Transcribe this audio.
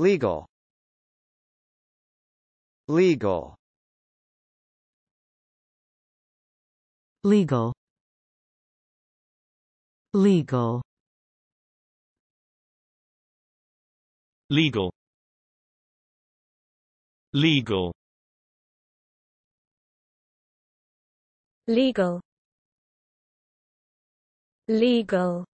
Legal Legal Legal Legal Legal Legal Legal Legal